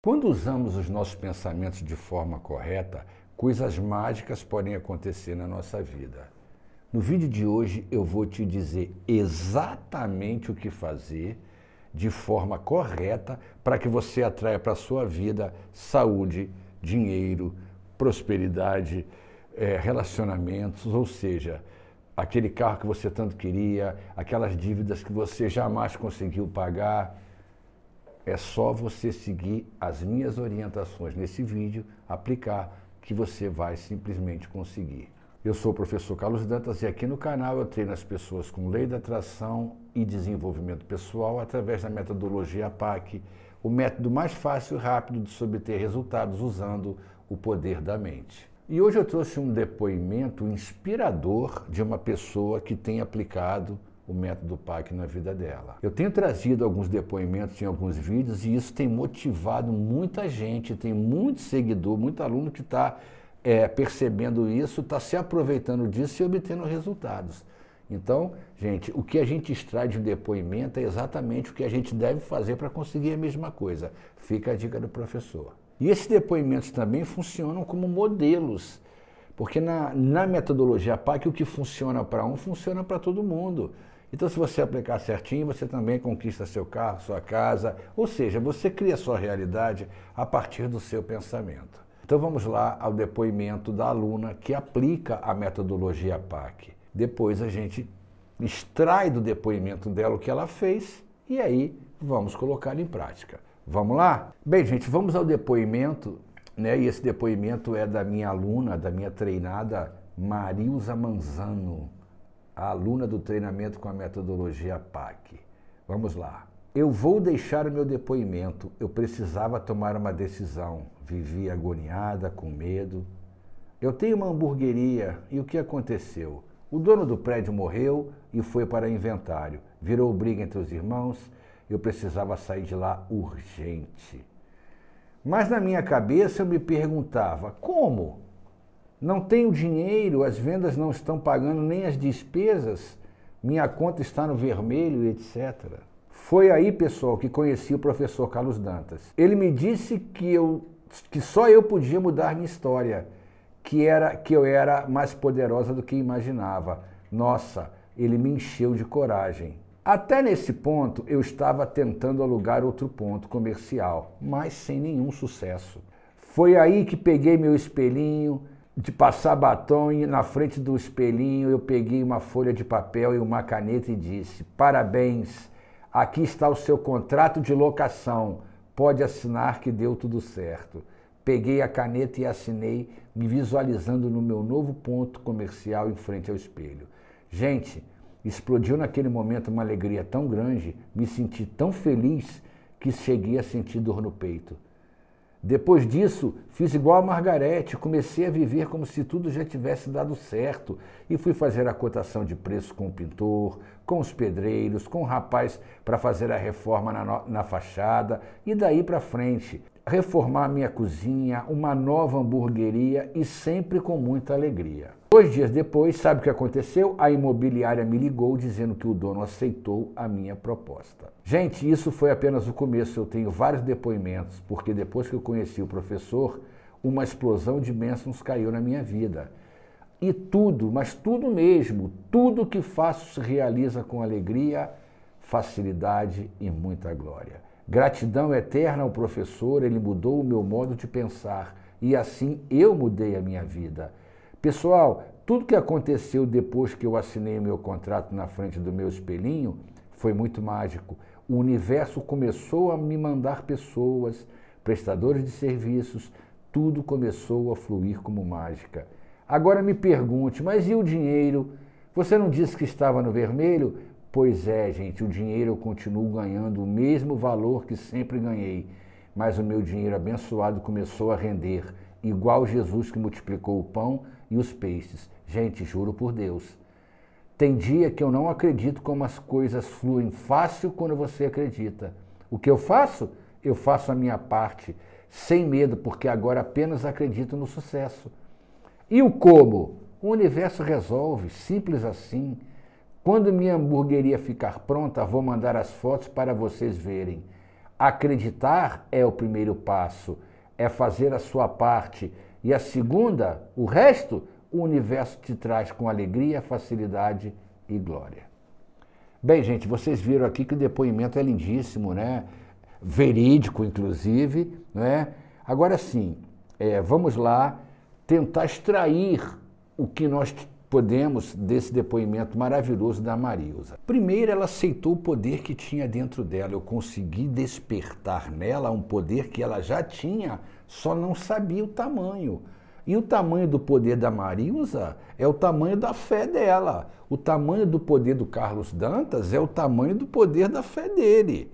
Quando usamos os nossos pensamentos de forma correta, coisas mágicas podem acontecer na nossa vida. No vídeo de hoje eu vou te dizer exatamente o que fazer de forma correta para que você atraia para a sua vida saúde, dinheiro, prosperidade, eh, relacionamentos, ou seja, aquele carro que você tanto queria, aquelas dívidas que você jamais conseguiu pagar é só você seguir as minhas orientações nesse vídeo, aplicar, que você vai simplesmente conseguir. Eu sou o professor Carlos Dantas e aqui no canal eu treino as pessoas com lei da atração e desenvolvimento pessoal através da metodologia APAC, o método mais fácil e rápido de se obter resultados usando o poder da mente. E hoje eu trouxe um depoimento inspirador de uma pessoa que tem aplicado o método PAC na vida dela. Eu tenho trazido alguns depoimentos em alguns vídeos e isso tem motivado muita gente, tem muito seguidor, muito aluno que está é, percebendo isso, está se aproveitando disso e obtendo resultados. Então, gente, o que a gente extrai de depoimento é exatamente o que a gente deve fazer para conseguir a mesma coisa. Fica a dica do professor. E esses depoimentos também funcionam como modelos, porque na, na metodologia PAC o que funciona para um funciona para todo mundo. Então, se você aplicar certinho, você também conquista seu carro, sua casa, ou seja, você cria sua realidade a partir do seu pensamento. Então, vamos lá ao depoimento da aluna que aplica a metodologia PAC. Depois a gente extrai do depoimento dela o que ela fez e aí vamos colocar em prática. Vamos lá? Bem, gente, vamos ao depoimento, né? E esse depoimento é da minha aluna, da minha treinada Marilza Manzano a aluna do treinamento com a metodologia PAC. Vamos lá. Eu vou deixar o meu depoimento. Eu precisava tomar uma decisão. Vivi agoniada, com medo. Eu tenho uma hamburgueria e o que aconteceu? O dono do prédio morreu e foi para inventário. Virou briga entre os irmãos. Eu precisava sair de lá urgente. Mas na minha cabeça eu me perguntava: como? Não tenho dinheiro, as vendas não estão pagando nem as despesas, minha conta está no vermelho, etc. Foi aí, pessoal, que conheci o professor Carlos Dantas. Ele me disse que, eu, que só eu podia mudar minha história, que, era, que eu era mais poderosa do que imaginava. Nossa, ele me encheu de coragem. Até nesse ponto, eu estava tentando alugar outro ponto comercial, mas sem nenhum sucesso. Foi aí que peguei meu espelhinho, de passar batom e na frente do espelhinho eu peguei uma folha de papel e uma caneta e disse: Parabéns, aqui está o seu contrato de locação, pode assinar que deu tudo certo. Peguei a caneta e assinei, me visualizando no meu novo ponto comercial em frente ao espelho. Gente, explodiu naquele momento uma alegria tão grande, me senti tão feliz que cheguei a sentir dor no peito. Depois disso, fiz igual a Margarete, comecei a viver como se tudo já tivesse dado certo e fui fazer a cotação de preço com o pintor, com os pedreiros, com o rapaz para fazer a reforma na, na fachada e daí para frente reformar minha cozinha, uma nova hamburgueria e sempre com muita alegria. Dois dias depois, sabe o que aconteceu? A imobiliária me ligou dizendo que o dono aceitou a minha proposta. Gente, isso foi apenas o começo. Eu tenho vários depoimentos, porque depois que eu conheci o professor, uma explosão de bênçãos caiu na minha vida. E tudo, mas tudo mesmo, tudo que faço se realiza com alegria, facilidade e muita glória. Gratidão eterna ao professor, ele mudou o meu modo de pensar e assim eu mudei a minha vida. Pessoal, tudo que aconteceu depois que eu assinei meu contrato na frente do meu espelhinho foi muito mágico. O universo começou a me mandar pessoas, prestadores de serviços, tudo começou a fluir como mágica. Agora me pergunte, mas e o dinheiro? Você não disse que estava no vermelho? Pois é, gente, o dinheiro eu continuo ganhando o mesmo valor que sempre ganhei, mas o meu dinheiro abençoado começou a render, igual Jesus que multiplicou o pão e os peixes. Gente, juro por Deus. Tem dia que eu não acredito como as coisas fluem fácil quando você acredita. O que eu faço? Eu faço a minha parte, sem medo, porque agora apenas acredito no sucesso. E o como? O universo resolve, simples assim. Quando minha hamburgueria ficar pronta, vou mandar as fotos para vocês verem. Acreditar é o primeiro passo, é fazer a sua parte. E a segunda, o resto, o universo te traz com alegria, facilidade e glória. Bem, gente, vocês viram aqui que o depoimento é lindíssimo, né? Verídico, inclusive, né? Agora sim, é, vamos lá tentar extrair o que nós podemos desse depoimento maravilhoso da Marilza. Primeiro, ela aceitou o poder que tinha dentro dela. Eu consegui despertar nela um poder que ela já tinha, só não sabia o tamanho. E o tamanho do poder da Marilza é o tamanho da fé dela. O tamanho do poder do Carlos Dantas é o tamanho do poder da fé dele.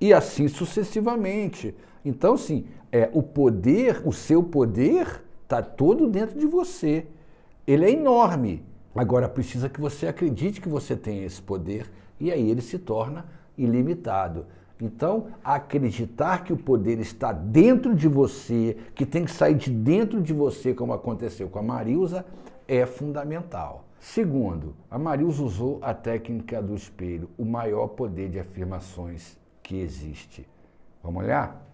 E assim sucessivamente. Então, sim, é, o poder, o seu poder, está todo dentro de você ele é enorme. Agora precisa que você acredite que você tem esse poder e aí ele se torna ilimitado. Então, acreditar que o poder está dentro de você, que tem que sair de dentro de você, como aconteceu com a Marilza, é fundamental. Segundo, a Marilza usou a técnica do espelho, o maior poder de afirmações que existe. Vamos olhar?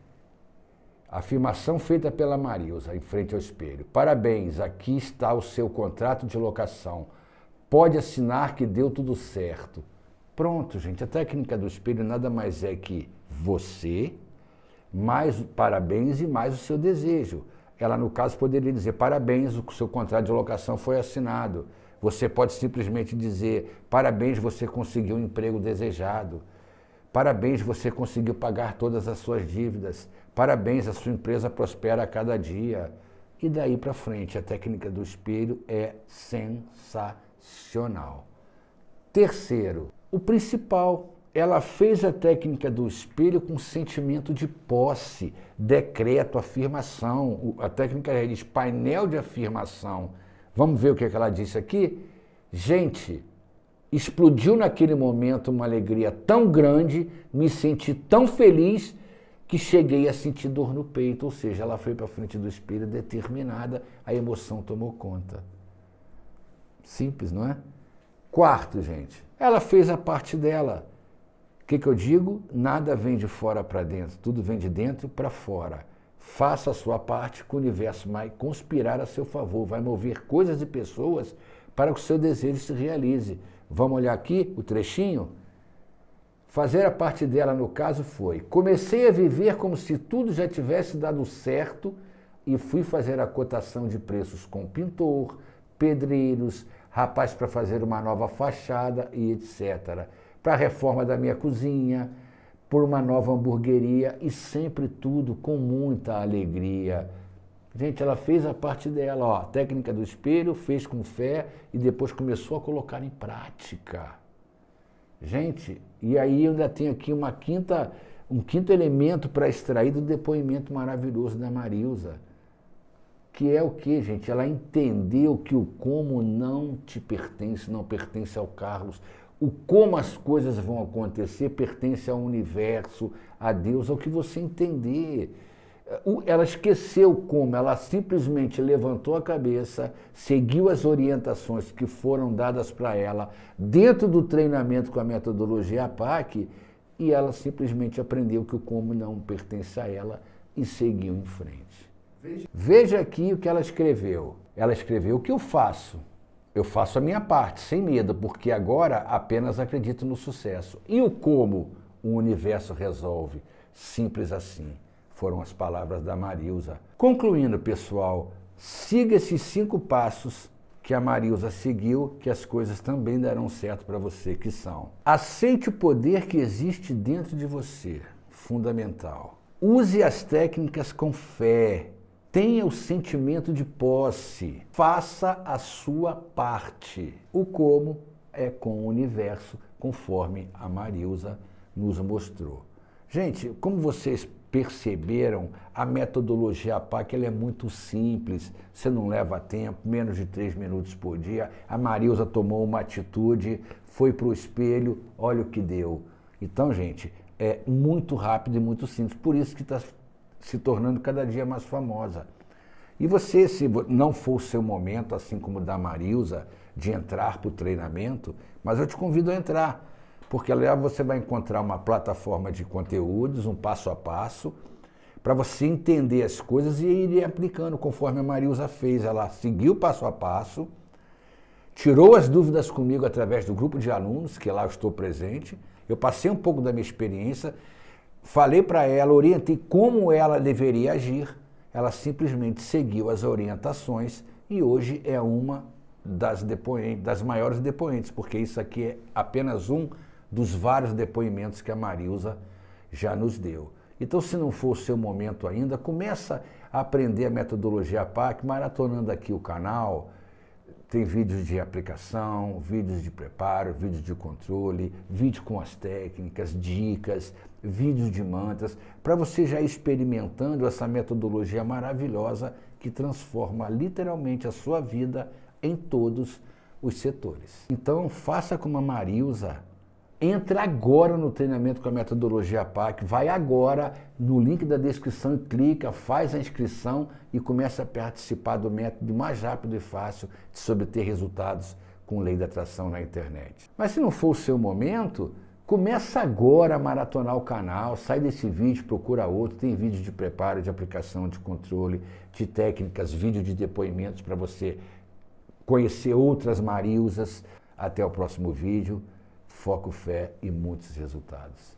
Afirmação feita pela Marilza em frente ao espelho. Parabéns, aqui está o seu contrato de locação. Pode assinar que deu tudo certo. Pronto, gente, a técnica do espelho nada mais é que você, mais parabéns e mais o seu desejo. Ela, no caso, poderia dizer parabéns, o seu contrato de locação foi assinado. Você pode simplesmente dizer parabéns, você conseguiu o emprego desejado. Parabéns, você conseguiu pagar todas as suas dívidas. Parabéns, a sua empresa prospera a cada dia. E daí para frente, a técnica do espelho é sensacional. Terceiro, o principal, ela fez a técnica do espelho com sentimento de posse, decreto, afirmação. A técnica diz painel de afirmação. Vamos ver o que, é que ela disse aqui? Gente, explodiu naquele momento uma alegria tão grande, me senti tão feliz que cheguei a sentir dor no peito, ou seja, ela foi para frente do espelho determinada, a emoção tomou conta. Simples, não é? Quarto, gente, ela fez a parte dela. O que, que eu digo? Nada vem de fora para dentro, tudo vem de dentro para fora. Faça a sua parte que o universo vai conspirar a seu favor, vai mover coisas e pessoas para que o seu desejo se realize. Vamos olhar aqui o trechinho? Fazer a parte dela, no caso, foi: comecei a viver como se tudo já tivesse dado certo e fui fazer a cotação de preços com pintor, pedreiros, rapaz para fazer uma nova fachada e etc. Para a reforma da minha cozinha, por uma nova hamburgueria e sempre tudo com muita alegria. Gente, ela fez a parte dela, ó, técnica do espelho, fez com fé e depois começou a colocar em prática. Gente, e aí eu ainda tenho aqui uma quinta, um quinto elemento para extrair do depoimento maravilhoso da Marilza, que é o que, gente? Ela entendeu que o como não te pertence, não pertence ao Carlos. O como as coisas vão acontecer pertence ao universo, a Deus, ao que você entender ela esqueceu como, ela simplesmente levantou a cabeça, seguiu as orientações que foram dadas para ela dentro do treinamento com a metodologia APAC e ela simplesmente aprendeu que o como não pertence a ela e seguiu em frente. Veja. Veja aqui o que ela escreveu. Ela escreveu o que eu faço. Eu faço a minha parte, sem medo, porque agora apenas acredito no sucesso. E o como o universo resolve? Simples assim. Foram as palavras da Marilza. Concluindo, pessoal, siga esses cinco passos que a Marilza seguiu, que as coisas também darão certo para você, que são: aceite o poder que existe dentro de você, fundamental. Use as técnicas com fé, Tenha o sentimento de posse. Faça a sua parte. O como é com o universo, conforme a Marilza nos mostrou. Gente, como vocês perceberam, a metodologia PAC ela é muito simples, você não leva tempo, menos de três minutos por dia. A Marilza tomou uma atitude, foi para o espelho, olha o que deu. Então, gente, é muito rápido e muito simples, por isso que está se tornando cada dia mais famosa. E você, se não for o seu momento, assim como o da Marilza, de entrar para o treinamento, mas eu te convido a entrar porque lá você vai encontrar uma plataforma de conteúdos, um passo a passo, para você entender as coisas e ir aplicando, conforme a Marilza fez. Ela seguiu passo a passo, tirou as dúvidas comigo através do grupo de alunos, que lá eu estou presente. Eu passei um pouco da minha experiência, falei para ela, orientei como ela deveria agir. Ela simplesmente seguiu as orientações e hoje é uma das, depoentes, das maiores depoentes, porque isso aqui é apenas um dos vários depoimentos que a Marilza já nos deu. Então, se não for o seu momento ainda, começa a aprender a metodologia PAC, maratonando aqui o canal. Tem vídeos de aplicação, vídeos de preparo, vídeos de controle, vídeo com as técnicas, dicas, vídeos de mantas, para você já ir experimentando essa metodologia maravilhosa que transforma literalmente a sua vida em todos os setores. Então, faça como a Marilza Entra agora no treinamento com a metodologia PAC, vai agora no link da descrição clica, faz a inscrição e começa a participar do método mais rápido e fácil de se obter resultados com lei da atração na internet. Mas se não for o seu momento, começa agora a maratonar o canal, sai desse vídeo, procura outro, tem vídeo de preparo, de aplicação, de controle, de técnicas, vídeo de depoimentos para você conhecer outras Marilzas. Até o próximo vídeo foco, fé e muitos resultados.